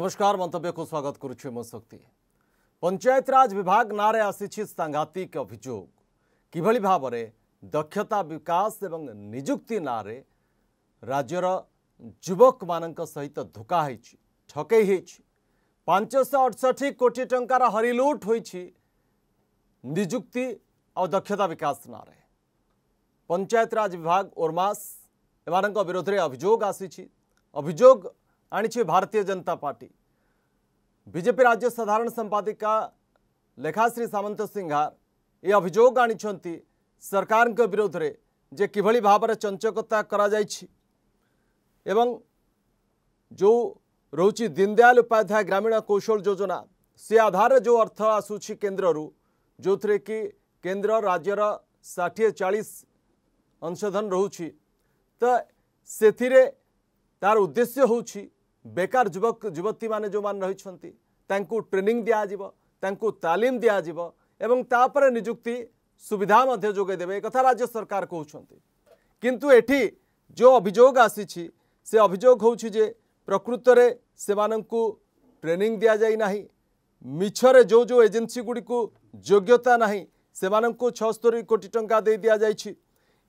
नमस्कार मंत्य को स्वागत करुच्ची पंचायतराज विभाग ना आसी सांघातिक अभोग कि भाव में दक्षता विकास एवं निजुक्ति ना राज्यर जुवक मान सहित धोखा हो ठके अठष्टि कोटी टकर हरिलुट हो निजुक्ति आ दक्षता विकास ना पंचायतराज विभाग ओरमास विरोध में अभोग आसी अभोग आनी भारतीय जनता पार्टी बीजेपी राज्य साधारण संपादिका लेखाश्री सामंत सिंघार ये अभोग आनी सरकार विरोध में जे कि भाव में चंचकता करीनदयाल उपाध्याय ग्रामीण कौशल योजना से आधार जो अर्थ आसूरी केन्द्र जो थे कि केन्द्र राज्यर षाठी चालीस अंशधन रोचे तो से तार उद्देश्य होची বেকার যুবক যুবতী মানে যে রয়েছেন তাঁকু ট্রেনিং দিয়াযিব তাঁকু তালিম দিয়াযিব এবং তাপরে নিযুক্তি সুবিধা মধ্যে যোগাই দেবে একথা রাজ্য সরকার কৌন কিন্তু এটি যে অভিযোগ আসিছি সে অভিযোগ হচ্ছে যে প্রকৃতরে সে ট্রেনিং দিয়া যাই না ମିଛରେ ଯେଉଁ ଯେଉଁ ଏଜେନ୍ସି ଗୁଡ଼ିକୁ ଯୋଗ୍ୟତା ନାହିଁ ସେମାନଙ୍କୁ ଛଅସ୍ତରୀ କୋଟି ଟଙ୍କା ଦେଇ ଦିଆଯାଇଛି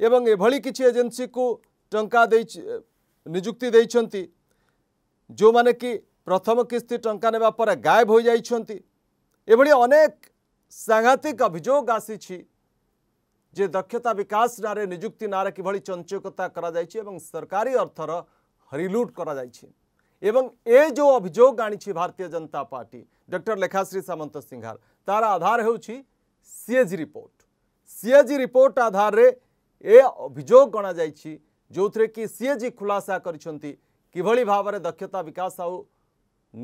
ଏବଂ ଏଭଳି କିଛି ଏଜେନ୍ସିକୁ ଟଙ୍କା ଦେଇ ନିଯୁକ୍ତି ଦେଇଛନ୍ତି जो मैंने कि प्रथम किस्ती टंका ने पर गायब हो जाती सांघातिक अभोग आसी जे दक्षता विकास नारे निजुक्ति ना कि चंचकता कर सरकारी अर्थर हरिलुट कर एवं जो अभियोग आनी भारतीय जनता पार्टी डक्टर लेखाश्री सामंत सिंहार तार आधार हो सीएजी रिपोर्ट सीएजी रिपोर्ट आधार ए अभियोग गणाई जो थी सीएजी खुलासा करती କିଭଳି ଭାବରେ ଦକ୍ଷତା ବିକାଶ ଆଉ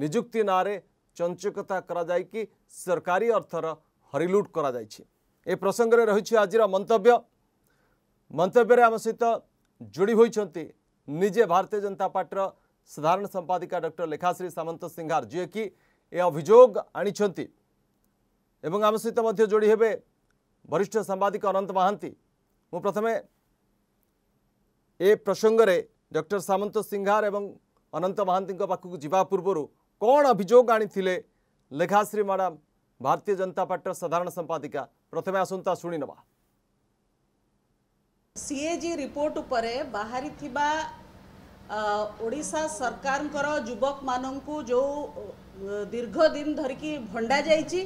ନିଯୁକ୍ତି ନାଁରେ ଚଞ୍ଚକତା କରାଯାଇକି ସରକାରୀ ଅର୍ଥର ହରିଲୁଟ୍ କରାଯାଇଛି ଏ ପ୍ରସଙ୍ଗରେ ରହିଛି ଆଜିର ମନ୍ତବ୍ୟ ମନ୍ତବ୍ୟରେ ଆମ ସହିତ ଯୋଡ଼ି ହୋଇଛନ୍ତି ନିଜେ ଭାରତୀୟ ଜନତା ପାର୍ଟିର ସାଧାରଣ ସମ୍ପାଦିକା ଡକ୍ଟର ଲେଖାଶ୍ରୀ ସାମନ୍ତ ସିଂହାର ଯିଏକି ଏ ଅଭିଯୋଗ ଆଣିଛନ୍ତି ଏବଂ ଆମ ସହିତ ମଧ୍ୟ ଯୋଡ଼ି ହେବେ ବରିଷ୍ଠ ସାମ୍ବାଦିକ ଅନନ୍ତ ମହାନ୍ତି ମୁଁ ପ୍ରଥମେ ଏ ପ୍ରସଙ୍ଗରେ ଡକ୍ଟର ସାମନ୍ତ ସିଂହାର ଏବଂ ଅନନ୍ତ ମହାନ୍ତିଙ୍କ ପାଖକୁ ଯିବା ପୂର୍ବରୁ କ'ଣ ଅଭିଯୋଗ ଆଣିଥିଲେ ଲେଖାଶ୍ରୀ ମ୍ୟାଡ଼ାମ୍ ଭାରତୀୟ ଜନତା ପାର୍ଟିର ସାଧାରଣ ସମ୍ପାଦିକା ପ୍ରଥମେ ଆସନ୍ତୁ ଶୁଣି ନେବା ସିଏଜି ରିପୋର୍ଟ ଉପରେ ବାହାରିଥିବା ଓଡ଼ିଶା ସରକାରଙ୍କର ଯୁବକମାନଙ୍କୁ ଯେଉଁ ଦୀର୍ଘ ଦିନ ଧରିକି ଭଣ୍ଡା ଯାଇଛି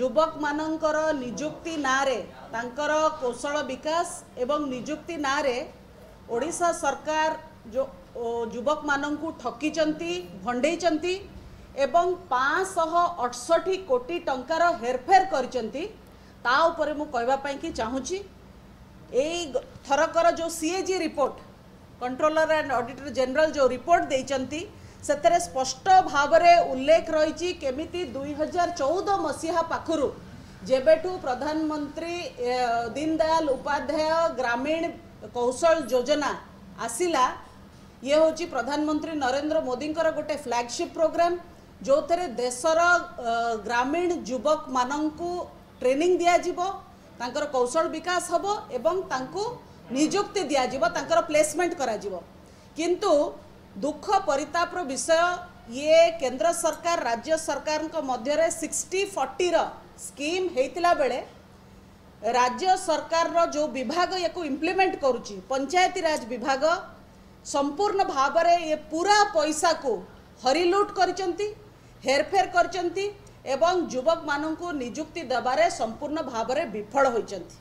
ଯୁବକମାନଙ୍କର ନିଯୁକ୍ତି ନାଁରେ ତାଙ୍କର କୌଶଳ ବିକାଶ ଏବଂ ନିଯୁକ୍ତି ନାଁରେ ଓଡ଼ିଶା ସରକାର ଯୁବକମାନଙ୍କୁ ଠକିଛନ୍ତି ଭଣ୍ଡେଇଛନ୍ତି ଏବଂ ପାଞ୍ଚଶହ ଅଠଷଠି କୋଟି ଟଙ୍କାର ହେରଫେର କରିଛନ୍ତି ତା ଉପରେ ମୁଁ କହିବା ପାଇଁକି ଚାହୁଁଛି ଏଇ ଥରକର ଯେଉଁ CAG report controller and auditor general ଯେଉଁ ରିପୋର୍ଟ ଦେଇଛନ୍ତି ସେଥିରେ ସ୍ପଷ୍ଟ ଭାବରେ ଉଲ୍ଲେଖ ରହିଛି କେମିତି ଦୁଇ ହଜାର ଚଉଦ ମସିହା ପାଖରୁ ଯେବେଠୁ ପ୍ରଧାନମନ୍ତ୍ରୀ ଦୀନଦୟାଲ ଉପାଧ୍ୟାୟ ଗ୍ରାମୀଣ କୌଶଳ ଯୋଜନା ଆସିଲା ଇଏ ହେଉଛି ପ୍ରଧାନମନ୍ତ୍ରୀ ନରେନ୍ଦ୍ର ମୋଦିଙ୍କର ଗୋଟେ ଫ୍ଲାଗସିପ୍ ପ୍ରୋଗ୍ରାମ୍ ଯେଉଁଥିରେ ଦେଶର ଗ୍ରାମୀଣ ଯୁବକମାନଙ୍କୁ ଟ୍ରେନିଂ ଦିଆଯିବ ତାଙ୍କର କୌଶଳ ବିକାଶ ହେବ ଏବଂ ତାଙ୍କୁ ନିଯୁକ୍ତି ଦିଆଯିବ ତାଙ୍କର ପ୍ଲେସମେଣ୍ଟ କରାଯିବ କିନ୍ତୁ ଦୁଃଖ ପରିତାପର ବିଷୟ ଇଏ କେନ୍ଦ୍ର ସରକାର ରାଜ୍ୟ ସରକାରଙ୍କ ମଧ୍ୟରେ ସିକ୍ସଟି ଫର୍ଟିର ସ୍କିମ୍ ହେଇଥିଲା ବେଳେ ରାଜ୍ୟ ସରକାରର ଯେଉଁ ବିଭାଗ ୟାକୁ ଇମ୍ପ୍ଲିମେଣ୍ଟ କରୁଛି ପଞ୍ଚାୟତିରାଜ ବିଭାଗ ସମ୍ପୂର୍ଣ୍ଣ ଭାବରେ ଏ ପୁରା ପଇସାକୁ ହରିଲୁଟ୍ କରିଛନ୍ତି ହେରଫେର କରିଛନ୍ତି ଏବଂ ଯୁବକମାନଙ୍କୁ ନିଯୁକ୍ତି ଦେବାରେ ସମ୍ପୂର୍ଣ୍ଣ ଭାବରେ ବିଫଳ ହୋଇଛନ୍ତି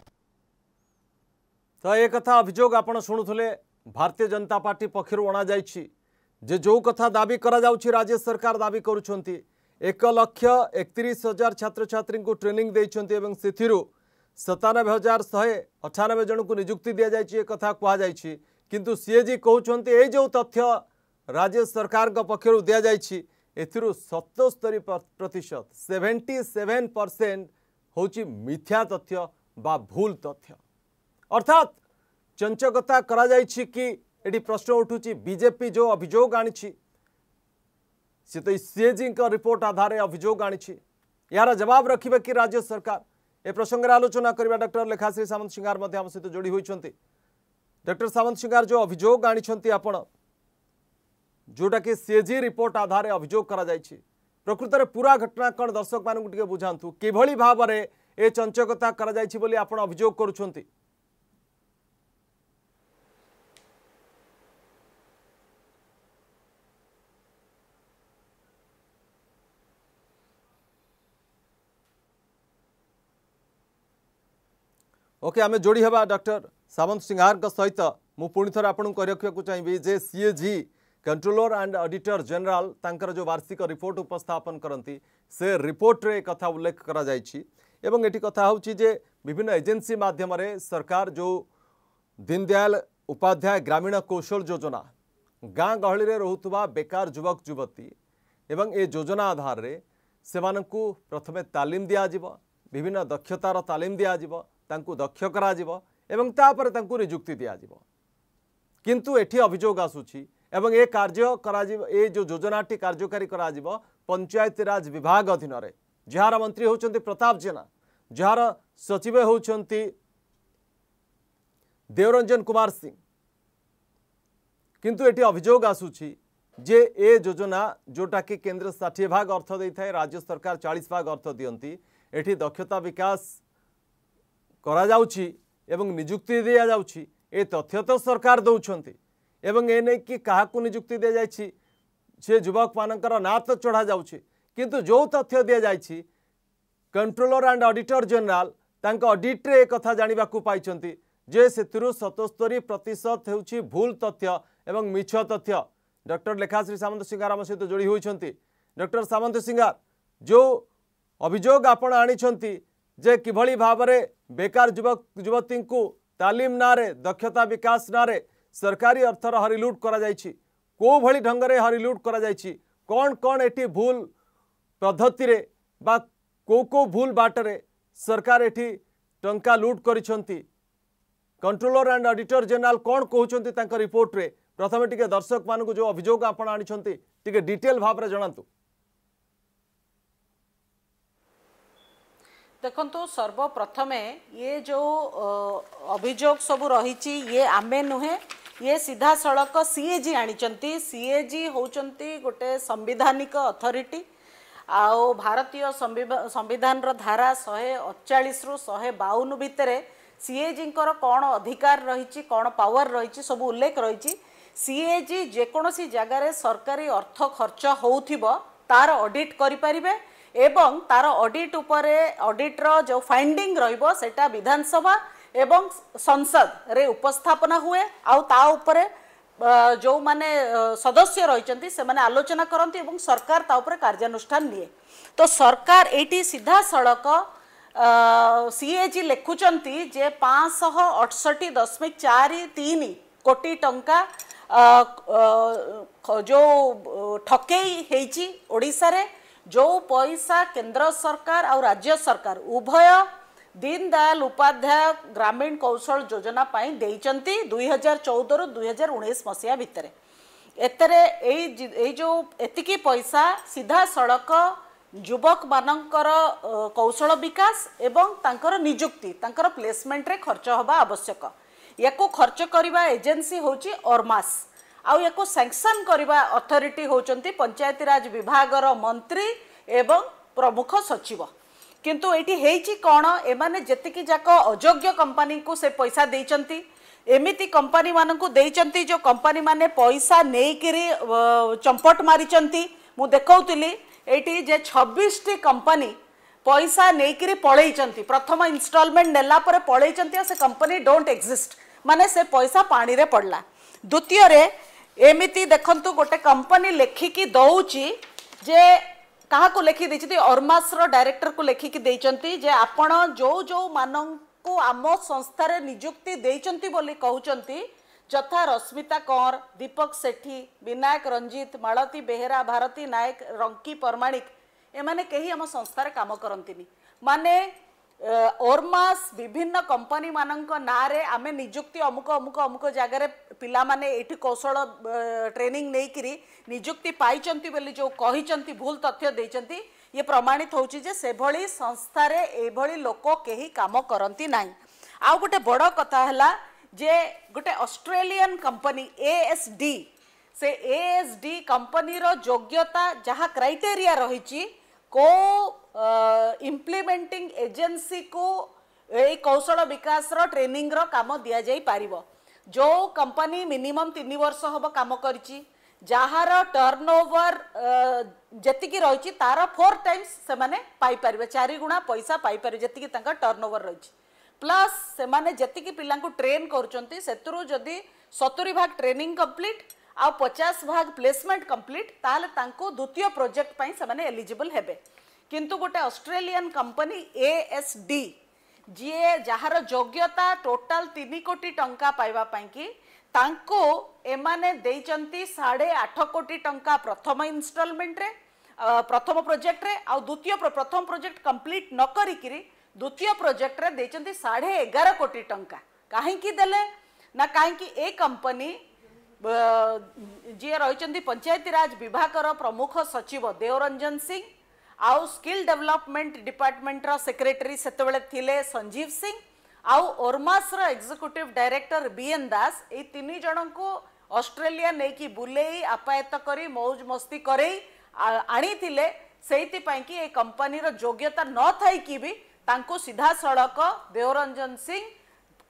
ତ ଏ କଥା ଅଭିଯୋଗ ଆପଣ ଶୁଣୁଥିଲେ ଭାରତୀୟ ଜନତା ପାର୍ଟି ପକ୍ଷରୁ ଅଣାଯାଇଛି ଯେ ଯେଉଁ କଥା ଦାବି କରାଯାଉଛି ରାଜ୍ୟ ସରକାର ଦାବି କରୁଛନ୍ତି ଏକ ଲକ୍ଷ ଏକତିରିଶ ହଜାର ଛାତ୍ରଛାତ୍ରୀଙ୍କୁ ଟ୍ରେନିଂ ଦେଇଛନ୍ତି ଏବଂ ସେଥିରୁ ସତାନବେ ହଜାର ଶହେ ଅଠାନବେ ଜଣଙ୍କୁ ନିଯୁକ୍ତି ଦିଆଯାଇଛି ଏ କଥା କୁହାଯାଇଛି କିନ୍ତୁ ସିଏ ଯେ କହୁଛନ୍ତି ଏଇ ଯେଉଁ ତଥ୍ୟ ରାଜ୍ୟ ସରକାରଙ୍କ ପକ୍ଷରୁ ଦିଆଯାଇଛି ଏଥିରୁ ସତସ୍ତରୀ ପ୍ରତିଶତ ସେଭେଣ୍ଟି ସେଭେନ୍ ପରସେଣ୍ଟ ହେଉଛି ମିଥ୍ୟା ତଥ୍ୟ ବା ଭୁଲ ତଥ୍ୟ ଅର୍ଥାତ୍ ଚଞ୍ଚକତା କରାଯାଇଛି କି ଏଠି ପ୍ରଶ୍ନ ଉଠୁଛି ବିଜେପି ଯେଉଁ ଅଭିଯୋଗ ଆଣିଛି ସେ ତ ସିଏଜିଙ୍କ ରିପୋର୍ଟ ଆଧାରରେ ଅଭିଯୋଗ ଆଣିଛି ଏହାର ଜବାବ ରଖିବେ କି ରାଜ୍ୟ ସରକାର এ প্রসঙ্গে আলোচনা করা ডক্টর লেখাশ্রী সামন্ত সিংহার মধ্যে আমার সহ যোড়ি হয়েছেন ডক্টর সামন্ত সিংহার যে অভিযোগ আনিছেন আপনার जोटा कि सीएजी रिपोर्ट आधार अभोग प्रकृत में पूरा घटना कौन दर्शक मानक बुझातु किभली भाव में ये चंचकता कर अभोग करुँच ओके आम जोड़ी हवा डक्टर सामंत सिंहार सहित मुझे आपको रखा चाहिए जे C G controller and auditor general तांकर जो वार्षिक रिपोर्ट उपस्थापन करती से रिपोर्ट रे कथा उल्लेख करा हूँ जे विभिन्न एजेन्सी मध्यम सरकार जो दीनदयाल उपाध्याय ग्रामीण कौशल योजना गाँ गहली रोकवा बेकार युवक युवती एवं ए योजना आधार से प्रथम तालीम दिजाव विभिन्न दक्षतार तालीम दिजाव ତାଙ୍କୁ ଦକ୍ଷ କରାଯିବ ଏବଂ ତାପରେ ତାଙ୍କୁ ନିଯୁକ୍ତି ଦିଆଯିବ କିନ୍ତୁ ଏଠି ଅଭିଯୋଗ ଆସୁଛି ଏବଂ ଏ କାର୍ଯ୍ୟ କରାଯିବ ଏ ଯେଉଁ ଯୋଜନାଟି କାର୍ଯ୍ୟକାରୀ କରାଯିବ ପଞ୍ଚାୟତିରାଜ ବିଭାଗ ଅଧୀନରେ ଯାହାର ମନ୍ତ୍ରୀ ହେଉଛନ୍ତି ପ୍ରତାପ ଜେନା ଯାହାର ସଚିବ ହେଉଛନ୍ତି ଦେଓରଞ୍ଜନ କୁମାର ସିଂ କିନ୍ତୁ ଏଠି ଅଭିଯୋଗ ଆସୁଛି ଯେ ଏ ଯୋଜନା ଯେଉଁଟାକି କେନ୍ଦ୍ର ଷାଠିଏ ଭାଗ ଅର୍ଥ ଦେଇଥାଏ ରାଜ୍ୟ ସରକାର ଚାଳିଶ ଭାଗ ଅର୍ଥ ଦିଅନ୍ତି ଏଠି ଦକ୍ଷତା ବିକାଶ କରାଯାଉଛି ଏବଂ ନିଯୁକ୍ତି ଦିଆଯାଉଛି ଏ ତଥ୍ୟ ତ ସରକାର ଦେଉଛନ୍ତି ଏବଂ ଏ ନେଇକି କାହାକୁ ନିଯୁକ୍ତି ଦିଆଯାଇଛି ସେ ଯୁବକମାନଙ୍କର ନାଁ ତ ଚଢ଼ାଯାଉଛି କିନ୍ତୁ ଯେଉଁ ତଥ୍ୟ ଦିଆଯାଇଛି କଣ୍ଟ୍ରୋଲର ଆଣ୍ଡ ଅଡିଟର ଜେନେରାଲ ତାଙ୍କ ଅଡିଟ୍ରେ ଏ କଥା ଜାଣିବାକୁ ପାଇଛନ୍ତି ଯେ ସେଥିରୁ ସତସ୍ତରୀ ପ୍ରତିଶତ ହେଉଛି ଭୁଲ ତଥ୍ୟ ଏବଂ ମିଛ ତଥ୍ୟ ଡକ୍ଟର ଲେଖାଶ୍ରୀ ସାମନ୍ତ ସିଂହାର ଆମ ସହିତ ଯୋଡ଼ି ହୋଇଛନ୍ତି ଡକ୍ଟର ସାମନ୍ତ ସିଂହାର ଯେଉଁ ଅଭିଯୋଗ ଆପଣ ଆଣିଛନ୍ତି ଯେ କିଭଳି ଭାବରେ ବେକାର ଯୁବକ ଯୁବତୀଙ୍କୁ ତାଲିମ ନାଁରେ ଦକ୍ଷତା ବିକାଶ ନାଁରେ ସରକାରୀ ଅର୍ଥର ହରିଲୁଟ୍ କରାଯାଇଛି କେଉଁଭଳି ଢଙ୍ଗରେ ହରିଲୁଟ୍ କରାଯାଇଛି କ'ଣ କ'ଣ ଏଠି ଭୁଲ ପଦ୍ଧତିରେ ବା କେଉଁ କେଉଁ ଭୁଲ ବାଟରେ ସରକାର ଏଠି ଟଙ୍କା ଲୁଟ୍ କରିଛନ୍ତି କଣ୍ଟ୍ରୋଲର ଆଣ୍ଡ ଅଡିଟର ଜେନେରାଲ କ'ଣ କହୁଛନ୍ତି ତାଙ୍କ ରିପୋର୍ଟରେ ପ୍ରଥମେ ଟିକେ ଦର୍ଶକମାନଙ୍କୁ ଯେଉଁ ଅଭିଯୋଗ ଆପଣ ଆଣିଛନ୍ତି ଟିକେ ଡିଟେଲ ଭାବରେ ଜଣାନ୍ତୁ ଦେଖନ୍ତୁ ସର୍ବପ୍ରଥମେ ଇଏ ଯେଉଁ ଅଭିଯୋଗ ସବୁ ରହିଛି ଇଏ ଆମେ ନୁହେଁ ଇଏ ସିଧାସଳଖ ସି ଏ ଜି ଆଣିଛନ୍ତି ସି ଏ ଜି ହେଉଛନ୍ତି ଗୋଟେ ସାମ୍ବିଧାନିକ ଅଥରିଟି ଆଉ ଭାରତୀୟ ସମ୍ବିଧାନର ଧାରା ଶହେ ଅଠଚାଳିଶରୁ ଶହେ ବାଉନ ଭିତରେ ସି ଏ ଜିଙ୍କର କ'ଣ ଅଧିକାର ରହିଛି କ'ଣ ପାୱାର ରହିଛି ସବୁ ଉଲ୍ଲେଖ ରହିଛି ସି ଏ ଜି ଯେକୌଣସି ଜାଗାରେ ସରକାରୀ ଅର୍ଥ ଖର୍ଚ୍ଚ ହେଉଥିବ ତା'ର ଅଡ଼ିଟ୍ କରିପାରିବେ ଏବଂ ତାର ଅଡିଟ୍ ଉପରେ ଅଡିଟ୍ର ଯେଉଁ ଫାଇଣ୍ଡିଂ ରହିବ ସେଇଟା ବିଧାନସଭା ଏବଂ ସଂସଦରେ ଉପସ୍ଥାପନା ହୁଏ ଆଉ ତା ଉପରେ ଯେଉଁମାନେ ସଦସ୍ୟ ରହିଛନ୍ତି ସେମାନେ ଆଲୋଚନା କରନ୍ତି ଏବଂ ସରକାର ତା ଉପରେ କାର୍ଯ୍ୟାନୁଷ୍ଠାନ ନିଏ ତ ସରକାର ଏଇଠି ସିଧାସଳଖ ସି ଏ ଜି ଲେଖୁଛନ୍ତି ଯେ ପାଞ୍ଚଶହ ଅଠଷଠି ଦଶମିକ ଚାରି ତିନି କୋଟି ଟଙ୍କା ଯେଉଁ ଠକେଇ ହେଇଛି ଓଡ଼ିଶାରେ ଯେଉଁ ପଇସା କେନ୍ଦ୍ର ସରକାର ଆଉ ରାଜ୍ୟ ସରକାର ଉଭୟ ଦୀନଦୟାଲ ଉପାଧ୍ୟାୟ ଗ୍ରାମୀଣ କୌଶଳ ଯୋଜନା ପାଇଁ ଦେଇଛନ୍ତି ଦୁଇ ହଜାର ଚଉଦରୁ ଦୁଇ ହଜାର ଉଣେଇଶ ମସିହା ଭିତରେ ଏଥିରେ ଏଇ ଏଇ ଯେଉଁ ଏତିକି ପଇସା ସିଧାସଳଖ ଯୁବକମାନଙ୍କର କୌଶଳ ବିକାଶ ଏବଂ ତାଙ୍କର ନିଯୁକ୍ତି ତାଙ୍କର ପ୍ଲେସମେଣ୍ଟରେ ଖର୍ଚ୍ଚ ହେବା ଆବଶ୍ୟକ ୟାକୁ ଖର୍ଚ୍ଚ କରିବା ଏଜେନ୍ସି ହେଉଛି ଅର୍ମାସ୍ ଆଉ ୟାକୁ ସ୍ୟାଙ୍କସନ୍ କରିବା ଅଥରିଟି ହେଉଛନ୍ତି ପଞ୍ଚାୟତିରାଜ ବିଭାଗର ମନ୍ତ୍ରୀ ଏବଂ ପ୍ରମୁଖ ସଚିବ କିନ୍ତୁ ଏଇଠି ହେଇଛି କ'ଣ ଏମାନେ ଯେତିକି ଯାକ ଅଯୋଗ୍ୟ କମ୍ପାନୀକୁ ସେ ପଇସା ଦେଇଛନ୍ତି ଏମିତି କମ୍ପାନୀମାନଙ୍କୁ ଦେଇଛନ୍ତି ଯେଉଁ କମ୍ପାନୀମାନେ ପଇସା ନେଇକିରି ଚମ୍ପଟ ମାରିଛନ୍ତି ମୁଁ ଦେଖାଉଥିଲି ଏଇଠି ଯେ ଛବିଶଟି କମ୍ପାନୀ ପଇସା ନେଇକିରି ପଳେଇଛନ୍ତି ପ୍ରଥମ ଇନଷ୍ଟଲମେଣ୍ଟ ନେଲା ପରେ ପଳେଇଛନ୍ତି ଆଉ ସେ କମ୍ପାନୀ ଡୋଣ୍ଟ ଏକ୍ଜିଷ୍ଟ ମାନେ ସେ ପଇସା ପାଣିରେ ପଡ଼ିଲା ଦ୍ୱିତୀୟରେ ଏମିତି ଦେଖନ୍ତୁ ଗୋଟେ କମ୍ପାନୀ ଲେଖିକି ଦେଉଛି ଯେ କାହାକୁ ଲେଖି ଦେଇଛନ୍ତି ଅର୍ମାସର ଡାଇରେକ୍ଟରକୁ ଲେଖିକି ଦେଇଛନ୍ତି ଯେ ଆପଣ ଯେଉଁ ଯେଉଁମାନଙ୍କୁ ଆମ ସଂସ୍ଥାରେ ନିଯୁକ୍ତି ଦେଇଛନ୍ତି ବୋଲି କହୁଛନ୍ତି ଯଥା ରଶ୍ମିତା କଅଁର ଦୀପକ ସେଠୀ ବିନାୟକ ରଞ୍ଜିତ ମାଳତୀ ବେହେରା ଭାରତୀ ନାୟକ ରଙ୍କି ପରମାଣିକ ଏମାନେ କେହି ଆମ ସଂସ୍ଥାରେ କାମ କରନ୍ତିନି ମାନେ ଓର୍ମାସ୍ ବିଭିନ୍ନ କମ୍ପାନୀମାନଙ୍କ ନାଁରେ ଆମେ ନିଯୁକ୍ତି ଅମୁକ ଅମୁକ ଅମୁକ ଜାଗାରେ ପିଲାମାନେ ଏଇଠି କୌଶଳ ଟ୍ରେନିଂ ନେଇକିରି ନିଯୁକ୍ତି ପାଇଛନ୍ତି ବୋଲି ଯେଉଁ କହିଛନ୍ତି ଭୁଲ ତଥ୍ୟ ଦେଇଛନ୍ତି ଇଏ ପ୍ରମାଣିତ ହେଉଛି ଯେ ସେଭଳି ସଂସ୍ଥାରେ ଏଭଳି ଲୋକ କେହି କାମ କରନ୍ତି ନାହିଁ ଆଉ ଗୋଟେ ବଡ଼ କଥା ହେଲା ଯେ ଗୋଟେ ଅଷ୍ଟ୍ରେଲିଆନ୍ କମ୍ପାନୀ ଏଏସ୍ଡି ସେ ଏଏସ୍ଡି କମ୍ପାନୀର ଯୋଗ୍ୟତା ଯାହା କ୍ରାଇଟେରିଆ ରହିଛି को ଇମ୍ପ୍ଲିମେଣ୍ଟିଂ ଏଜେନ୍ସିକୁ ଏଇ କୌଶଳ ବିକାଶର ଟ୍ରେନିଂର କାମ ଦିଆଯାଇପାରିବ ଯେଉଁ କମ୍ପାନୀ ମିନିମମ୍ ତିନି ବର୍ଷ ହେବ କାମ କରିଛି ଯାହାର ଟର୍ନ ଓଭର ଯେତିକି ରହିଛି ତାର ଫୋର୍ ଟାଇମ୍ସ ସେମାନେ ପାଇପାରିବେ ଚାରି ଗୁଣା ପଇସା ପାଇପାରିବେ ଯେତିକି ତାଙ୍କ ଟର୍ନ ଓଭର ରହିଛି ପ୍ଲସ୍ ସେମାନେ ଯେତିକି ପିଲାଙ୍କୁ ଟ୍ରେନ୍ କରୁଛନ୍ତି ସେଥିରୁ ଯଦି ସତୁରି ଭାଗ ଟ୍ରେନିଂ କମ୍ପ୍ଲିଟ୍ ଆଉ ପଚାଶ ଭାଗ ପ୍ଲେସମେଣ୍ଟ କମ୍ପ୍ଲିଟ୍ ତାହେଲେ ତାଙ୍କୁ ଦ୍ୱିତୀୟ ପ୍ରୋଜେକ୍ଟ ପାଇଁ ସେମାନେ ଏଲିଜିବଲ୍ ହେବେ କିନ୍ତୁ ଗୋଟେ Australian company A S D ଯିଏ ଯାହାର ଯୋଗ୍ୟତା ଟୋଟାଲ ତିନି କୋଟି ଟଙ୍କା ପାଇବା ପାଇଁକି ତାଙ୍କୁ ଏମାନେ ଦେଇଛନ୍ତି ସାଢ଼େ ଆଠ କୋଟି ଟଙ୍କା ପ୍ରଥମ ଇନଷ୍ଟଲମେଣ୍ଟରେ ପ୍ରଥମ ପ୍ରୋଜେକ୍ଟରେ ଆଉ ଦ୍ୱିତୀୟ ପ୍ରଥମ ପ୍ରୋଜେକ୍ଟ କମ୍ପ୍ଲିଟ୍ ନ କରିକିରି ଦ୍ୱିତୀୟ ପ୍ରୋଜେକ୍ଟରେ ଦେଇଛନ୍ତି ସାଢ଼େ ଏଗାର କୋଟି ଟଙ୍କା କାହିଁକି ଦେଲେ ନା କାହିଁକି ଏ କମ୍ପାନୀ ଯିଏ ରହିଛନ୍ତି ପଞ୍ଚାୟତିରାଜ ବିଭାଗର ପ୍ରମୁଖ ସଚିବ ଦେଓରଞ୍ଜନ ସିଂ ଆଉ ସ୍କିଲ୍ ଡେଭଲପମେଣ୍ଟ ଡିପାର୍ଟମେଣ୍ଟର ସେକ୍ରେଟେରୀ ସେତେବେଳେ ଥିଲେ ସଞ୍ଜୀବ ସିଂ ଆଉ ଓର୍ମାସର ଏକ୍ଜିକ୍ୟୁଟିଭ୍ ଡାଇରେକ୍ଟର ବିଏନ୍ ଦାସ ଏଇ ତିନି ଜଣଙ୍କୁ ଅଷ୍ଟ୍ରେଲିଆ ନେଇକି ବୁଲେଇ ଆପାୟତ କରି ମୌଜ ମସ୍ତି କରେଇ ଆଣିଥିଲେ ସେଇଥିପାଇଁ କି ଏ କମ୍ପାନୀର ଯୋଗ୍ୟତା ନଥାଇକି ବି ତାଙ୍କୁ ସିଧାସଳଖ ଦେଓରଞ୍ଜନ ସିଂ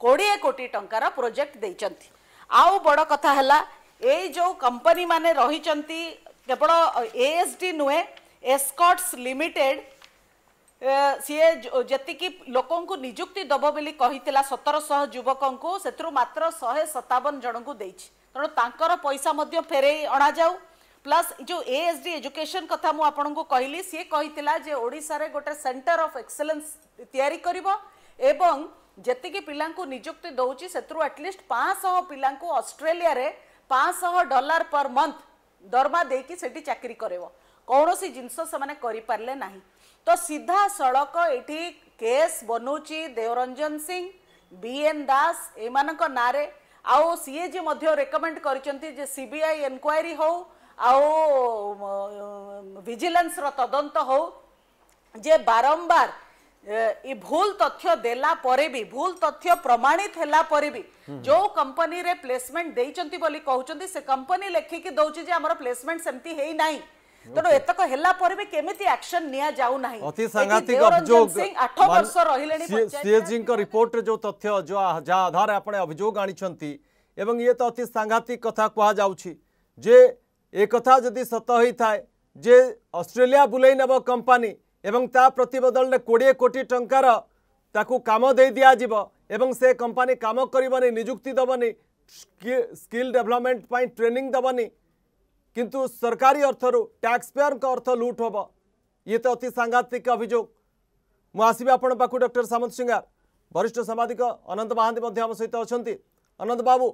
କୋଡ଼ିଏ କୋଟି ଟଙ୍କାର ପ୍ରୋଜେକ୍ଟ ଦେଇଛନ୍ତି ଆଉ ବଡ଼ କଥା ହେଲା ଏଇ ଯେଉଁ କମ୍ପାନୀ ମାନେ ରହିଛନ୍ତି କେବଳ ଏଏସ୍ ଡି ନୁହେଁ ଏସ୍କଟ୍ସ ଲିମିଟେଡ଼ ସିଏ ଯେତିକି ଲୋକଙ୍କୁ ନିଯୁକ୍ତି ଦେବ ବୋଲି କହିଥିଲା ସତରଶହ ଯୁବକଙ୍କୁ ସେଥିରୁ ମାତ୍ର ଶହେ ସତାବନ ଜଣଙ୍କୁ ଦେଇଛି ତେଣୁ ତାଙ୍କର ପଇସା ମଧ୍ୟ ଫେରେଇ ଅଣାଯାଉ ପ୍ଲସ୍ ଯେଉଁ ଏଏସ୍ ଡି ଏଜୁକେସନ୍ କଥା ମୁଁ ଆପଣଙ୍କୁ କହିଲି ସିଏ କହିଥିଲା ଯେ ଓଡ଼ିଶାରେ ଗୋଟେ ସେଣ୍ଟର ଅଫ୍ ଏକ୍ସେଲେନ୍ସ ତିଆରି କରିବ ଏବଂ ଯେତିକି ପିଲାଙ୍କୁ ନିଯୁକ୍ତି ଦେଉଛି ସେଥିରୁ ଆଟଲିଷ୍ଟ ପାଞ୍ଚଶହ ପିଲାଙ୍କୁ ଅଷ୍ଟ୍ରେଲିଆରେ ପାଞ୍ଚଶହ ଡଲାର ପର୍ ମନ୍ଥ ଦରମା ଦେଇକି ସେଠି ଚାକିରି କରିବ କୌଣସି ଜିନିଷ ସେମାନେ କରିପାରିଲେ ନାହିଁ ତ ସିଧାସଳଖ ଏଠି କେସ୍ ବନଉଛି ଦେଓରଞ୍ଜନ ସିଂ ବି ଏନ୍ ଦାସ ଏମାନଙ୍କ ନାଁରେ ଆଉ ସିଏ ଜି ମଧ୍ୟ ରେକମେଣ୍ଡ କରିଛନ୍ତି ଯେ ସି ବି ଆଇ ଏନ୍କ୍ୱାରି ହେଉ ଆଉ ଭିଜିଲାନ୍ସର ତଦନ୍ତ ହେଉ ଯେ ବାରମ୍ବାର ए भूल तथ्य देला परे भी भूल तथ्य प्रमाणित होला परे भी जो कंपनी रे प्लेसमेंट देइचंती बोली कहउचंती से कंपनी लेखी कि दउची जे हमर प्लेसमेंट सेमती हेई नाही ତେଣୁ ଏତକ ହେଲା ପରେ ବି କେମିତି ଆକ୍ସନ ନିଆଯାଉ ନାହିଁ ଅତି ସାଂଘାତିକ ଅଭିଯୋଗ ଆଠ ବର୍ଷ ରହିଲେଣି ସିଏଜିଙ୍କ ରିପୋର୍ଟରେ ଯେଉଁ ତଥ୍ୟ ଯାହା ଆଧାରରେ ଆପଣ ଅଭିଯୋଗ ଆଣିଛନ୍ତି ଏବଂ ଇଏ ତ ଅତି ସାଂଘାତିକ କଥା କୁହାଯାଉଛି ଯେ ଏ କଥା ଯଦି ସତ ହୋଇଥାଏ ଯେ ଅଷ୍ଟ୍ରେଲିଆ ବୁଲେଇ ନେବ କମ୍ପାନୀ ଏବଂ ତା ପ୍ରତିବଦଳରେ କୋଡ଼ିଏ କୋଟି ଟଙ୍କାର ତାକୁ କାମ ଦେଇ ଦିଆଯିବ ଏବଂ ସେ କମ୍ପାନୀ କାମ କରିବନି ନିଯୁକ୍ତି ଦେବନି ସ୍କିଲ୍ ଡେଭଲପମେଣ୍ଟ ପାଇଁ ଟ୍ରେନିଂ ଦେବନି କିନ୍ତୁ ସରକାରୀ ଅର୍ଥରୁ ଟ୍ୟାକ୍ସପେୟରଙ୍କ ଅର୍ଥ ଲୁଟ୍ ହେବ ଇଏ ତ ଅତି ସାଂଘାତିକ ଅଭିଯୋଗ ମୁଁ ଆସିବି ଆପଣ ପାଖକୁ ଡକ୍ଟର ସାମନ୍ତ ସିଙ୍ଗାର ବରିଷ୍ଠ ସାମ୍ବାଦିକ ଅନନ୍ତ ମହାନ୍ତି ମଧ୍ୟ ଆମ ସହିତ ଅଛନ୍ତି ଅନନ୍ତ ବାବୁ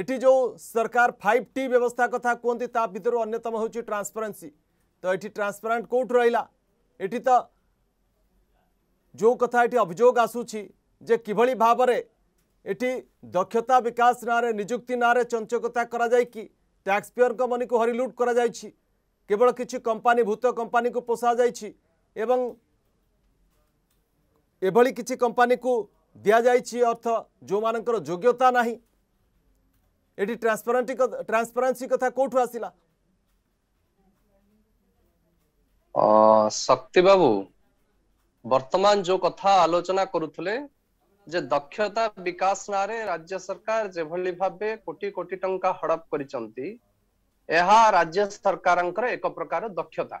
ଏଠି ଯେଉଁ ସରକାର ଫାଇଭ୍ ଟି ବ୍ୟବସ୍ଥା କଥା କୁହନ୍ତି ତା ଭିତରୁ ଅନ୍ୟତମ ହେଉଛି ଟ୍ରାନ୍ସପାରେନ୍ସି ତ ଏଠି ଟ୍ରାନ୍ସପାରେଣ୍ଟ କେଉଁଠୁ ରହିଲା ଏଠି ତ ଯେଉଁ କଥା ଏଠି ଅଭିଯୋଗ ଆସୁଛି ଯେ କିଭଳି ଭାବରେ ଏଠି ଦକ୍ଷତା ବିକାଶ ନାଁରେ ନିଯୁକ୍ତି ନାଁରେ ଚଞ୍ଚକତା କରାଯାଇକି ଟ୍ୟାକ୍ସପେୟରଙ୍କ ମନିକୁ ହରିଲୁଟ୍ କରାଯାଇଛି କେବଳ କିଛି କମ୍ପାନୀ ଭୂତ କମ୍ପାନୀକୁ ପୋଷାଯାଇଛି ଏବଂ ଏଭଳି କିଛି କମ୍ପାନୀକୁ ଦିଆଯାଇଛି ଅର୍ଥ ଯେଉଁମାନଙ୍କର ଯୋଗ୍ୟତା ନାହିଁ ଏଠି ଟ୍ରାନ୍ସପାରେଣ୍ଟି ଟ୍ରାନ୍ସପାରେନ୍ସି କଥା କେଉଁଠୁ ଆସିଲା ଶକ୍ତି ବାବୁ ବର୍ତ୍ତମାନ ଯୋଉ କଥା ଆଲୋଚନା କରୁଥିଲେ ଯେ ଦକ୍ଷତା ବିକାଶ ନାଁରେ ରାଜ୍ୟ ସରକାର ଯେଭଳି ଭାବେ କୋଟି କୋଟି ଟଙ୍କା ହଡପ କରିଛନ୍ତି ଏହା ରାଜ୍ୟ ସରକାରଙ୍କର ଏକ ପ୍ରକାର ଦକ୍ଷତା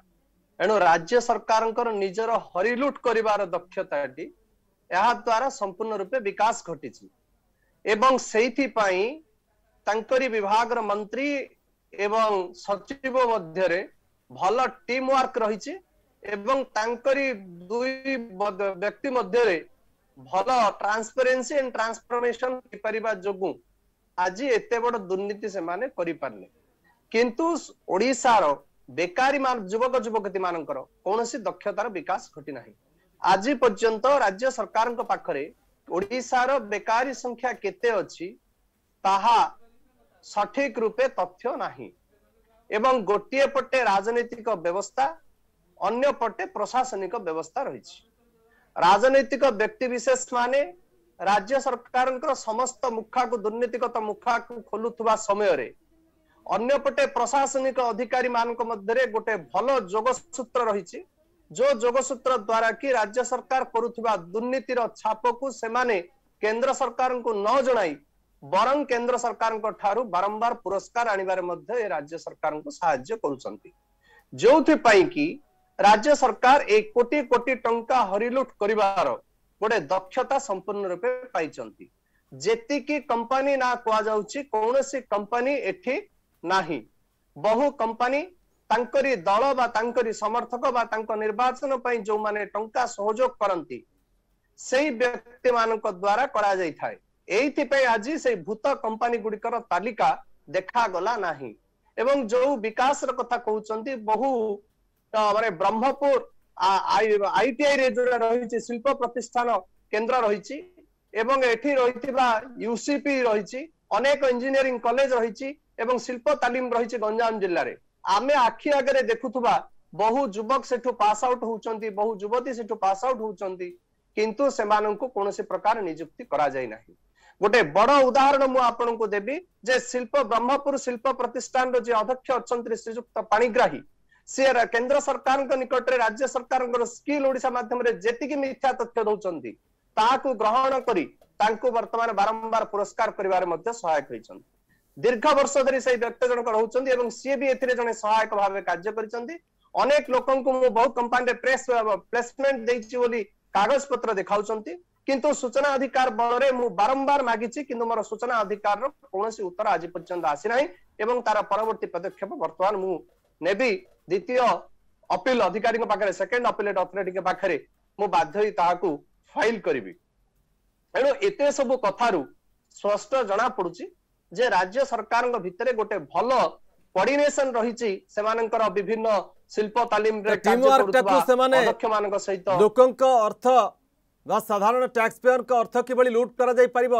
ଏଣୁ ରାଜ୍ୟ ସରକାରଙ୍କର ନିଜର ହରିଲୁଟ କରିବାର ଦକ୍ଷତାଟି ଏହା ଦ୍ଵାରା ସମ୍ପୂର୍ଣ୍ଣ ରୂପେ ବିକାଶ ଘଟିଛି ଏବଂ ସେଇଥିପାଇଁ ତାଙ୍କରି ବିଭାଗର ମନ୍ତ୍ରୀ ଏବଂ ସଚିବ ମଧ୍ୟରେ ଭଲ ଟିମ୍ ୱାର୍କ ରହିଛି ଏବଂ ତାଙ୍କରି ଦୁଇ ବ୍ୟକ୍ତି ମଧ୍ୟରେ ଭଲ ଟ୍ରାନ୍ସପେରେନ୍ସି ଆଣ୍ଡ ଟ୍ରାନ୍ସଫର୍ମେସନ ହେଇପାରିବା ଯୋଗୁଁ ଆଜି ଏତେ ବଡ ଦୁର୍ନୀତି ସେମାନେ କରିପାରିଲେ କିନ୍ତୁ ଓଡ଼ିଶାର ବେକାରୀ ଯୁବକ ଯୁବତୀ ମାନଙ୍କର କୌଣସି ଦକ୍ଷତାର ବିକାଶ ଘଟି ନାହିଁ ଆଜି ପର୍ଯ୍ୟନ୍ତ ରାଜ୍ୟ ସରକାରଙ୍କ ପାଖରେ ଓଡ଼ିଶାର ବେକାରୀ ସଂଖ୍ୟା କେତେ ଅଛି ତାହା ସଠିକ ରୂପେ ତଥ୍ୟ ନାହିଁ ଏବଂ ଗୋଟିଏ ପଟେ ରାଜନୈତିକ ବ୍ୟବସ୍ଥା ଅନ୍ୟ ପଟେ ପ୍ରଶାସନିକ ବ୍ୟବସ୍ଥା ରହିଛି ରାଜନୈତିକ ବ୍ୟକ୍ତିବିଶେଷ ମାନେ ରାଜ୍ୟ ସରକାରଙ୍କର ସମସ୍ତ ମୁଖାକୁ ଦୁର୍ନୀତିଗତ ମୁଖାକୁ ଖୋଲୁଥିବା ସମୟରେ ଅନ୍ୟପଟେ ପ୍ରଶାସନିକ ଅଧିକାରୀ ମାନଙ୍କ ମଧ୍ୟରେ ଗୋଟେ ଭଲ ଯୋଗସୂତ୍ର ରହିଛି ଯୋଉ ଯୋଗସୂତ୍ର ଦ୍ଵାରା କି ରାଜ୍ୟ ସରକାର କରୁଥିବା ଦୁର୍ନୀତିର ଛାପକୁ ସେମାନେ କେନ୍ଦ୍ର ସରକାରଙ୍କୁ ନ ଜଣାଇ ବରଂ କେନ୍ଦ୍ର ସରକାରଙ୍କ ଠାରୁ ବାରମ୍ବାର ପୁରସ୍କାର ଆଣିବାରେ ମଧ୍ୟ ଏ ରାଜ୍ୟ ସରକାରଙ୍କୁ ସାହାଯ୍ୟ କରୁଛନ୍ତି ଯେଉଁଥିପାଇଁ କି ରାଜ୍ୟ ସରକାର ଏଇ କୋଟି କୋଟି ଟଙ୍କା ହରିଲୁଟ କରିବାର ଗୋଟେ ଦକ୍ଷତା ସମ୍ପୂର୍ଣ୍ଣ ରୂପେ ପାଇଛନ୍ତି ଯେତିକି କମ୍ପାନୀ ନା କୁହାଯାଉଛି କୌଣସି କମ୍ପାନୀ ଏଠି ନାହିଁ ବହୁ କମ୍ପାନୀ ତାଙ୍କରି ଦଳ ବା ତାଙ୍କରି ସମର୍ଥକ ବା ତାଙ୍କ ନିର୍ବାଚନ ପାଇଁ ଯେଉଁମାନେ ଟଙ୍କା ସହଯୋଗ କରନ୍ତି ସେଇ ବ୍ୟକ୍ତିମାନଙ୍କ ଦ୍ଵାରା କରାଯାଇଥାଏ ଏଇଥିପାଇଁ ଆଜି ସେଇ ଭୂତ କମ୍ପାନୀ ଗୁଡିକର ତାଲିକା ଦେଖାଗଲା ନାହିଁ ଏବଂ ଯୋଉ ବିକାଶର କଥା କହୁଛନ୍ତି ବହୁ ମାନେ ବ୍ରହ୍ମପୁର ଆଇଟିଆଇ ରେ ଯୋଉଟା ରହିଛି ଶିଳ୍ପ ପ୍ରତିଷ୍ଠାନ କେନ୍ଦ୍ର ରହିଛି ଏବଂ ଏଠି ରହିଥିବା ୟୁସିପି ରହିଛି ଅନେକ ଇଞ୍ଜିନିୟରିଂ କଲେଜ ରହିଛି ଏବଂ ଶିଳ୍ପ ତାଲିମ ରହିଛି ଗଞ୍ଜାମ ଜିଲ୍ଲାରେ ଆମେ ଆଖି ଆଗରେ ଦେଖୁଥିବା ବହୁ ଯୁବକ ସେଠୁ ପାସ୍ ଆଉଟ୍ ହଉଛନ୍ତି ବହୁ ଯୁବତୀ ସେଠୁ ପାସ୍ ଆଉଟ୍ ହଉଛନ୍ତି କିନ୍ତୁ ସେମାନଙ୍କୁ କୌଣସି ପ୍ରକାର ନିଯୁକ୍ତି କରାଯାଇ ନାହିଁ ଗୋଟେ ବଡ ଉଦାହରଣ ମୁଁ ଆପଣଙ୍କୁ ଦେବି ଯେ ଶିଳ୍ପ ବ୍ରହ୍ମପୁର ଶିଳ୍ପ ପ୍ରତିଷ୍ଠାନର ଯିଏ ଅଧ୍ୟକ୍ଷ ଅଛନ୍ତି ଶ୍ରୀଯୁକ୍ତ ପାଣିଗ୍ରାହୀ ସିଏ କେନ୍ଦ୍ର ସରକାରଙ୍କ ନିକଟରେ ରାଜ୍ୟ ସରକାରଙ୍କର ସ୍କିଲ ଓଡିଶା ମାଧ୍ୟମରେ ଯେତିକି ମିଥ୍ୟା ତଥ୍ୟ ଦଉଛନ୍ତି ତାହାକୁ ଗ୍ରହଣ କରି ତାଙ୍କୁ ବର୍ତ୍ତମାନ ବାରମ୍ବାର ପୁରସ୍କାର କରିବାରେ ମଧ୍ୟ ସହାୟକ ହୋଇଛନ୍ତି ଦୀର୍ଘ ବର୍ଷ ଧରି ସେଇ ବ୍ୟକ୍ତି ଜଣକ ରହୁଛନ୍ତି ଏବଂ ସିଏ ବି ଏଥିରେ ଜଣେ ସହାୟକ ଭାବେ କାର୍ଯ୍ୟ କରିଛନ୍ତି ଅନେକ ଲୋକଙ୍କୁ ମୁଁ ବହୁତ କମ୍ପାନୀରେ ପ୍ରେସ୍ ପ୍ଲେସମେଣ୍ଟ ଦେଇଛି ବୋଲି କାଗଜ ପତ୍ର ଦେଖାଉଛନ୍ତି କିନ୍ତୁ ସୂଚନା ଅଧିକାର ବଳରେ ମୁଁ ବାରମ୍ବାର ମାଗିଛି କିନ୍ତୁ ମୋର ସୂଚନା ଅଧିକାରର କୌଣସି ଉତ୍ତର ଆଜି ପର୍ଯ୍ୟନ୍ତ ଆସିନାହିଁ ଏବଂ ତାର ପରବର୍ତ୍ତୀ ପଦକ୍ଷେପ ବର୍ତ୍ତମାନ ମୁଁ ନେବି ଦ୍ୱିତୀୟ ଅପିଲ ଅଧିକାରୀଙ୍କ ପାଖରେ ସେକେଣ୍ଡ ଅପିଲେଟ ଅଥରିଟିଙ୍କ ପାଖରେ ମୁଁ ବାଧ୍ୟ ହୋଇ ତାହାକୁ ଫାଇଲ କରିବି ଏଣୁ ଏତେ ସବୁ କଥାରୁ ସ୍ପଷ୍ଟ ଜଣାପଡୁଛି ଯେ ରାଜ୍ୟ ସରକାରଙ୍କ ଭିତରେ ଗୋଟେ ଭଲ କୋଡିନେସନ ରହିଛି ସେମାନଙ୍କର ବିଭିନ୍ନ ଶିଳ୍ପ ତାଲିମରେ ଲୋକଙ୍କ ଅର୍ଥ ବା ସାଧାରଣ ଟ୍ୟାକ୍ସ ପେୟରଙ୍କ ଅର୍ଥ କିଭଳି ଲୁଟ୍ କରାଯାଇପାରିବ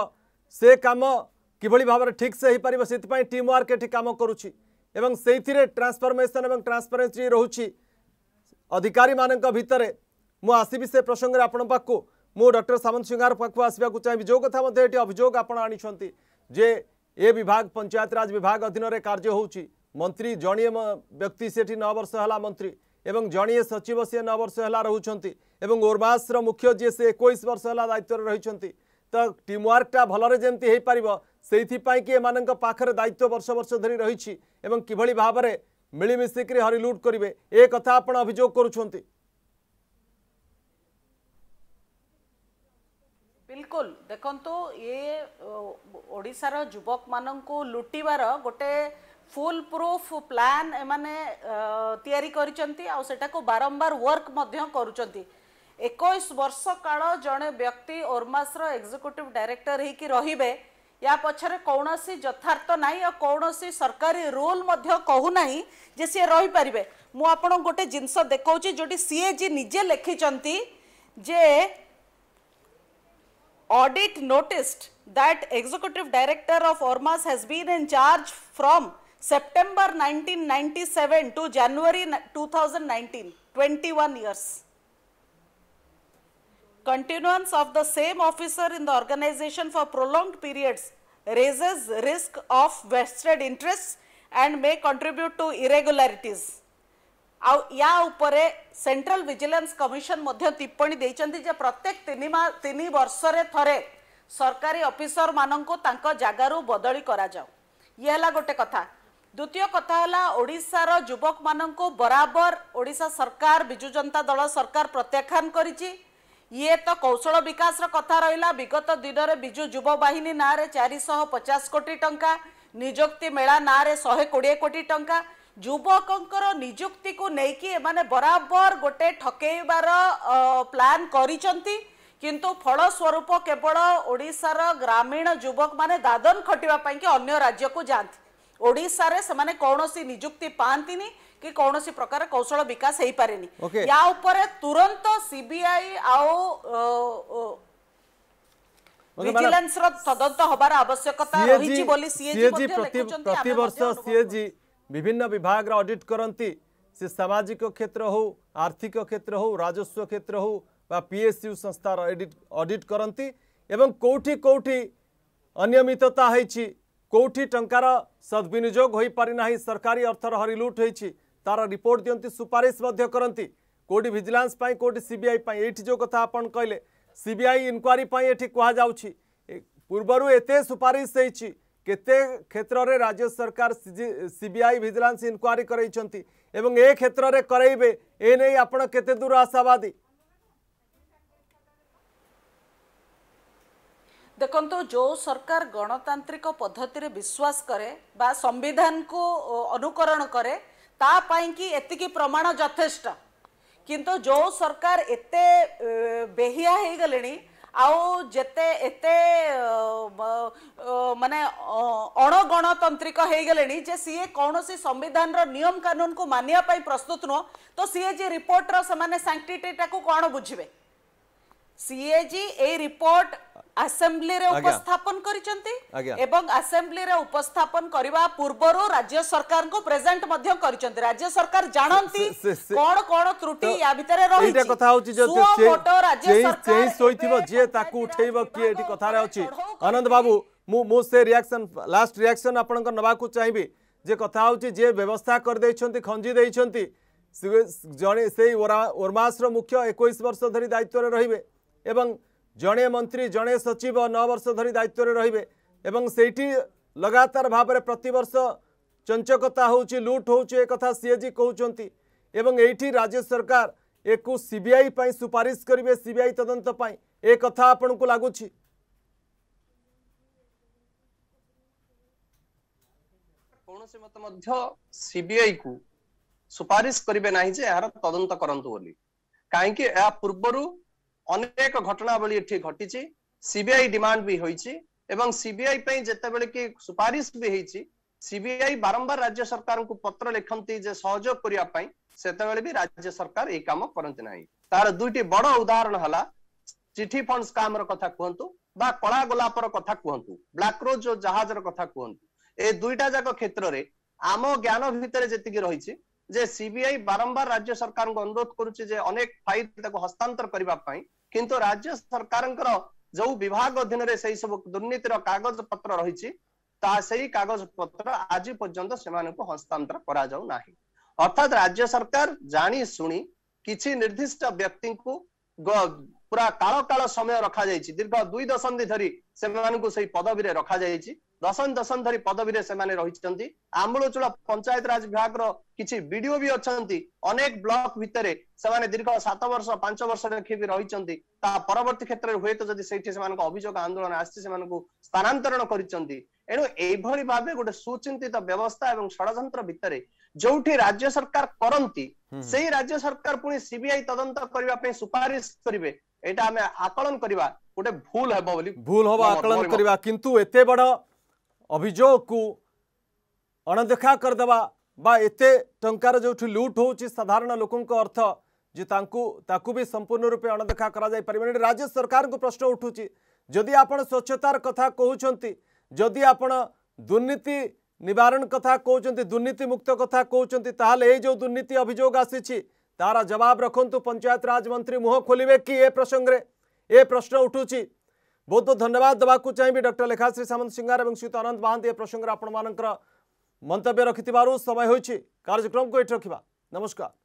ସେ କାମ କିଭଳି ଭାବରେ ଠିକ୍ସେ ହୋଇପାରିବ ସେଥିପାଇଁ ଟିମ୍ ୱାର୍କ ଏଠି କାମ କରୁଛି ଏବଂ ସେଇଥିରେ ଟ୍ରାନ୍ସଫର୍ମେସନ୍ ଏବଂ ଟ୍ରାନ୍ସପାରେନ୍ସି ରହୁଛି ଅଧିକାରୀମାନଙ୍କ ଭିତରେ ମୁଁ ଆସିବି ସେ ପ୍ରସଙ୍ଗରେ ଆପଣଙ୍କ ପାଖକୁ ମୁଁ ଡକ୍ଟର ସାମନ୍ତ ସିଂହାର ପାଖକୁ ଆସିବାକୁ ଚାହିଁବି ଯେଉଁ କଥା ମଧ୍ୟ ଏଠି ଅଭିଯୋଗ ଆପଣ ଆଣିଛନ୍ତି ଯେ ଏ ବିଭାଗ ପଞ୍ଚାୟତରାଜ ବିଭାଗ ଅଧୀନରେ କାର୍ଯ୍ୟ ହେଉଛି ମନ୍ତ୍ରୀ ଜଣିଏ ବ୍ୟକ୍ତି ସେଠି ନଅ ବର୍ଷ ହେଲା ମନ୍ତ୍ରୀ এবং জনিয়ে সচিব সি নবর্ষ হল রুচার এবং ওর্বাসর মুখ্য যে সে একুশ বর্ষ হল দায়িত্ব রয়েছেন তো টিম ওয়ার্কটা ভালরে যেমি হয়ে পাব সেইপাই কি এমান দায়িত্ব বর্ষ বর্ষ ধর রয়েছে এবং কিভাবে ভাবে মিলিমিশিকি হরিলুট করবে এ কথা আপনার অভিযোগ করছেন বিলকুল ବିଲକୁଲ ଦେଖନ୍ତୁ ওড়শার যুবক মানুষ ଲୁଟିବାର গোটে ফুল প্রুফ প্ল্যান এমানে তৈরি করছেন আটাকে বারম্বার ওয়ার্ক করছেন একুশ বর্ষ কাল জনে ব্যক্তি ওরমাসর এক্সিক্যুটিভ ডাইরেক্টর হইকি রহবে या पछर कौन यथार्थ ना और कौन सरकारी रूल कहूना जे सी रहीपर मुझे गोटे जिनस देखा जोटी सीए जी निजे लिखिं जे audit noticed that executive director of ORMAS has been in charge from September 1997 to January 2019, 21 years. Continuance of the same officer in the organization for prolonged periods raises risk of vested interests and may contribute to irregularities. या उपरे central vigilance commission मध्य टिप्पणी देइचंती जे प्रत्येक 3 3 वर्ष रे थरे सरकारी officer माननको तांको जागारू बदली करा जाऊ ये हला गोटे कथा द्वितीय कथा होलाडार जुवक म बराबर ओडा सरकार विजु जनता दल सरकार प्रत्याख्यान गरिशल बिकास र कथा र विगत दिन विजु जुव बाहिनी नाँ र चारि पचास कोटि टा निुक्ति मेला नाँ र शेक टा जुवक नियुक्तिको नैक ए बराबर गोटे ठकैवार प्लान गरिन्छ कि फलस्वरूप केवल ओडार ग्रामीण युवक म दादन खटापाक अन्य राज्यको जान् ଓଡ଼ିଶାରେ ସେମାନେ କୌଣସି ନିଯୁକ୍ତି ପାଆନ୍ତିନି କି କୌଣସି ପ୍ରକାର କୌଶଳ ବିକାଶ ହେଇପାରେନି ୟା ଉପରେ ତୁରନ୍ତ ସିବିଆଇ ଆଉ ଭିଜିଲାନ୍ସର ତଦନ୍ତ ହବାର ଆବଶ୍ୟକତା ରହିଛି ବୋଲି ସିଏଜି ପ୍ରତିବର୍ଷ ସିଏଜି ବିଭିନ୍ନ ବିଭାଗର ଅଡିଟ୍ କରନ୍ତି ସେ ସାମାଜିକ କ୍ଷେତ୍ର ହେଉ ଆର୍ଥିକ କ୍ଷେତ୍ର ହେଉ ରାଜସ୍ୱ କ୍ଷେତ୍ର ହେଉ ବା ପିଏସ୍ୟୁ ସଂସ୍ଥାର ଅଡିଟ୍ ଅଡିଟ୍ କରନ୍ତି ଏବଂ କେଉଁଠି କେଉଁଠି ଅନିୟମିତତା ହେଇଛି কোটি টঙ্কার সদ্বিনিযোগ হয়ে পারি না সরকারি অর্থর হরিলুট হয়েছে তার রিপোর্ট দিকে সুপারিশ করতে কোটি ভিজিলান্স কোটি সিবিআই এইটি যে কথা আপনার কহিলেন সিবিআই ইনকোয়ারি এটি কুহযাচ্ছি পূর্বর এতে সুপারিশ হয়েছি কেতে ক্ষেত্রে রাজ্য সরকার সিবিআই ভিজিলান্স ইনকোয়ারি করাইছেন এবং এ ক্ষেত্রে করাইবে এনে আপনার কেতে দূর আশাবাদী ଦେଖନ୍ତୁ ଯେଉଁ ସରକାର ଗଣତାନ୍ତ୍ରିକ ପଦ୍ଧତିରେ ବିଶ୍ୱାସ କରେ ବା ସମ୍ବିଧାନକୁ ଅନୁକରଣ କରେ ତା ପାଇଁକି ଏତିକି ପ୍ରମାଣ ଯଥେଷ୍ଟ କିନ୍ତୁ ଯେଉଁ ସରକାର ଏତେ ବେହିଆ ହେଇଗଲେଣି ଆଉ ଯେତେ ଏତେ ମାନେ ଅଣଗଣତାନ୍ତ୍ରିକ ହେଇଗଲେଣି ଯେ ସିଏ କୌଣସି ସମ୍ବିଧାନର ନିୟମ କାନୁନକୁ ମାନିବା ପାଇଁ ପ୍ରସ୍ତୁତ ନୁହଁ ତ ସିଏ ଜି ରିପୋର୍ଟର ସେମାନେ ସାଙ୍କ୍ଟିଟିଟାକୁ କ'ଣ ବୁଝିବେ ସିଏ ଜି ଏଇ ରିପୋର୍ଟ ଆସେମ୍ବଲିରେ ଉପସ୍ଥାପନ କରିଛନ୍ତି ଏବଂ ଆସେମ୍ବଲିରେ ଉପସ୍ଥାପନ କରିବା ପୂର୍ବରୁ ରାଜ୍ୟ ସରକାରଙ୍କୁ ପ୍ରେଜେଣ୍ଟ ମଧ୍ୟ କରିଛନ୍ତି ରାଜ୍ୟ ସରକାର ଜାଣନ୍ତି କଣ କଣ ତ୍ରୁଟି ୟା ଭିତରେ ରହିଛି କଥା ହଉଛି ଯଦି ଯିଏ ତାକୁ ଉଠେଇବ କିଏ ଏଠି କଥାରେ ଅଛି ଆନନ୍ଦ ବାବୁ ମୁଁ ମୁଁ ସେ ରିଆକ୍ସନ ଲାଷ୍ଟ ରିଆକ୍ସନ ଆପଣଙ୍କ ନେବାକୁ ଚାହିଁବି ଯେ କଥା ହଉଛି ଯିଏ ବ୍ୟବସ୍ଥା କରିଦେଇଛନ୍ତି ଖଞ୍ଜି ଦେଇଛନ୍ତି ଜଣେ ସେଇ ଓରମାସର ମୁଖ୍ୟ ଏକୋଇଶ ବର୍ଷ ଧରି ଦାୟିତ୍ୱରେ ରହିବେ ଏବଂ ଜଣେ ମନ୍ତ୍ରୀ ଜଣେ ସଚିବ ନଅ ବର୍ଷ ଧରି ଦାୟିତ୍ୱରେ ରହିବେ ଏବଂ ସେଇଠି ଲଗାତାର ଭାବରେ ପ୍ରତିବର୍ଷ ଚଞ୍ଚକତା ହେଉଛି ଲୁଟ୍ ହେଉଛି ଏ କଥା ସିଏ ଜି କହୁଛନ୍ତି ଏବଂ ଏଇଠି ରାଜ୍ୟ ସରକାର ଏକୁ ସି ବି ଆଇ ପାଇଁ ସୁପାରିଶ କରିବେ ସି ବି ଆଇ ତଦନ୍ତ ପାଇଁ ଏ କଥା ଆପଣଙ୍କୁ ଲାଗୁଛି କୌଣସି ସୁପାରିଶ କରିବେ ନାହିଁ ଯେ ଏହାର ତଦନ୍ତ କରନ୍ତୁ ବୋଲି କାହିଁକି ଏହା ପୂର୍ବରୁ ଅନେକ ଘଟଣାବଳୀ ଏଠି ଘଟିଛି ସିବିଆଇ ଡିମାଣ୍ଡ ବି ହୋଇଛି ଏବଂ ସିବିଆଇ ପାଇଁ ଯେତେବେଳେ କି ସୁପାରିଶ ବି ହେଇଛି ସିବିଆଇ ବାରମ୍ବାର ରାଜ୍ୟ ସରକାରଙ୍କୁ ପତ୍ର ଲେଖନ୍ତି ଯେ ସହଯୋଗ କରିବା ପାଇଁ ସେତେବେଳେ ବି ରାଜ୍ୟ ସରକାର ଏଇ କାମ କରନ୍ତି ନାହିଁ ତାର ଦୁଇଟି ବଡ ଉଦାହରଣ ହେଲା ଚିଠି ଫଣ୍ଡ ସ୍କାମର କଥା କୁହନ୍ତୁ ବା କଳା ଗୋଲାପର କଥା କୁହନ୍ତୁ ବ୍ଲାକ୍ରୋଜ ଓ ଜାହାଜର କଥା କୁହନ୍ତୁ ଏ ଦୁଇଟା ଯାକ କ୍ଷେତ୍ରରେ ଆମ ଜ୍ଞାନ ଭିତରେ ଯେତିକି ରହିଛି যে সিবিআই বারম্বার রাজ্য সরকারଙ୍କୁ অনুরোধ করুছি যে অনেক ফাইল তাকে হস্তান্তর করা কিন্তু রাজ্য সরকারঙ্কর যে বিভাগ অধীনরে সেই সব দুর্নীতির কাগজপত্র রয়েছে তা সেই কাগজপত্র আজ পর্যন্ত সেমানকু হস্তান্তর করা যাও না অর্থাৎ রাজ্য সরকার জানি শুনি কিছু নির্দিষ্ট ব্যক্তিଙ୍କୁ पुरा काल काल समय र दीर्घ दुई दशन्धी धरी पदवी दशन धरी पदवीचल पञ्चायत राज विभाग ब्लक भित्र दीर्घ सात वर्ष पाँच वर्ष क्षेत्रको अभियान आन्दोलन आमा स्थानन्तरण गरिन्छ एभरि भाव गुचितित व्यवस्था षडन्त भोठी राज्य सरकार सरकार पछि सिआई तदन सुसे ଏଇଟା ଆମେ ଆକଳନ କରିବା ଗୋଟେ ଭୁଲ ହେବ ବୋଲି ଭୁଲ ହେବ ଆକଳନ କରିବା କିନ୍ତୁ ଏତେ ବଡ଼ ଅଭିଯୋଗକୁ ଅଣଦେଖା କରିଦେବା ବା ଏତେ ଟଙ୍କାର ଯେଉଁଠି ଲୁଟ୍ ହେଉଛି ସାଧାରଣ ଲୋକଙ୍କ ଅର୍ଥ ଯେ ତାଙ୍କୁ ତାକୁ ବି ସମ୍ପୂର୍ଣ୍ଣ ରୂପେ ଅଣଦେଖା କରାଯାଇପାରିବନି ରାଜ୍ୟ ସରକାରଙ୍କୁ ପ୍ରଶ୍ନ ଉଠୁଛି ଯଦି ଆପଣ ସ୍ୱଚ୍ଛତାର କଥା କହୁଛନ୍ତି ଯଦି ଆପଣ ଦୁର୍ନୀତି ନିବାରଣ କଥା କହୁଛନ୍ତି ଦୁର୍ନୀତିମୁକ୍ତ କଥା କହୁଛନ୍ତି ତାହେଲେ ଏଇ ଯେଉଁ ଦୁର୍ନୀତି ଅଭିଯୋଗ ଆସିଛି ତାର ଜବାବ ରଖନ୍ତୁ ପଞ୍ଚାୟତରାଜ ମନ୍ତ୍ରୀ ମୁହଁ ଖୋଲିବେ କି ଏ ପ୍ରସଙ୍ଗରେ ଏ ପ୍ରଶ୍ନ ଉଠୁଛି ବହୁତ ବହୁତ ଧନ୍ୟବାଦ ଦେବାକୁ ଚାହିଁବି ଡକ୍ଟର ଲେଖାଶ୍ରୀ ସାମନ୍ତ ସିଂହାର ଏବଂ ଶ୍ରୀତ ଆନନ୍ଦ ମହାନ୍ତି ଏ ପ୍ରସଙ୍ଗରେ ଆପଣମାନଙ୍କର ମନ୍ତବ୍ୟ ରଖିଥିବାରୁ ସମୟ ହୋଇଛି କାର୍ଯ୍ୟକ୍ରମକୁ ଏଠି ରଖିବା ନମସ୍କାର